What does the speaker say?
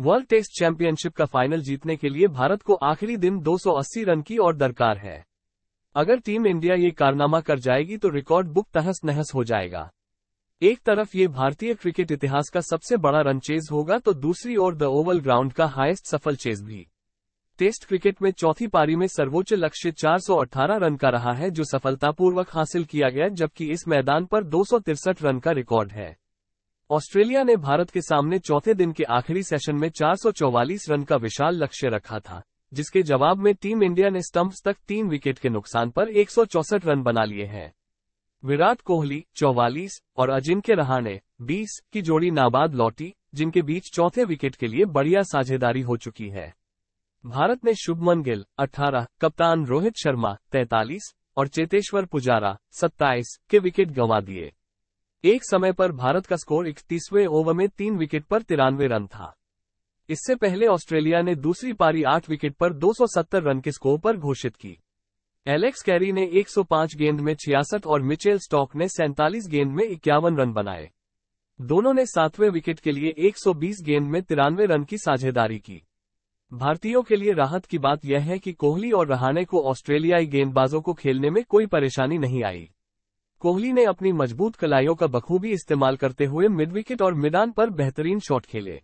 world test championship का final जीतने के लिए भारत को आखिरी दिन 280 रन की और दरकार है अगर टीम इंडिया ये कारनामा कर जाएगी तो रिकॉर्ड बुक तहस नहस हो जाएगा एक तरफ ये भारतीय क्रिकेट इतिहास का सबसे बड़ा रन चेज होगा तो दूसरी ओर द ओवल ग्राउंड का हाइस्ट सफल चेज भी टेस्ट क्रिकेट में चौथी पारी में सर्वोच्च लक्ष्य 418 रन का रहा है जो सफलतापूर्वक हासिल किया गया जबकि इस मैदान पर दो रन का रिकॉर्ड है ऑस्ट्रेलिया ने भारत के सामने चौथे दिन के आखिरी सेशन में 444 रन का विशाल लक्ष्य रखा था जिसके जवाब में टीम इंडिया ने स्टंप्स तक तीन विकेट के नुकसान पर एक रन बना लिए हैं विराट कोहली चौवालीस और अजिंक्य रहाणे 20 की जोड़ी नाबाद लौटी जिनके बीच चौथे विकेट के लिए बढ़िया साझेदारी हो चुकी है भारत ने शुभमन गिल 18, कप्तान रोहित शर्मा 43 और चेतेश्वर पुजारा 27 के विकेट गंवा दिए एक समय पर भारत का स्कोर इकतीसवें ओवर में तीन विकेट पर तिरानवे रन था इससे पहले ऑस्ट्रेलिया ने दूसरी पारी आठ विकेट पर 270 रन के स्कोर पर घोषित की एलेक्स कैरी ने 105 गेंद में छियासठ और मिचेल स्टॉक ने सैंतालीस गेंद में इक्यावन रन बनाए दोनों ने सातवें विकेट के लिए 120 गेंद में तिरानवे रन की साझेदारी की भारतीयों के लिए राहत की बात यह है कि कोहली और रहाणे को ऑस्ट्रेलियाई गेंदबाजों को खेलने में कोई परेशानी नहीं आई कोहली ने अपनी मजबूत कलाइयों का बखूबी इस्तेमाल करते हुए मिड विकेट और मैदान पर बेहतरीन शॉट खेले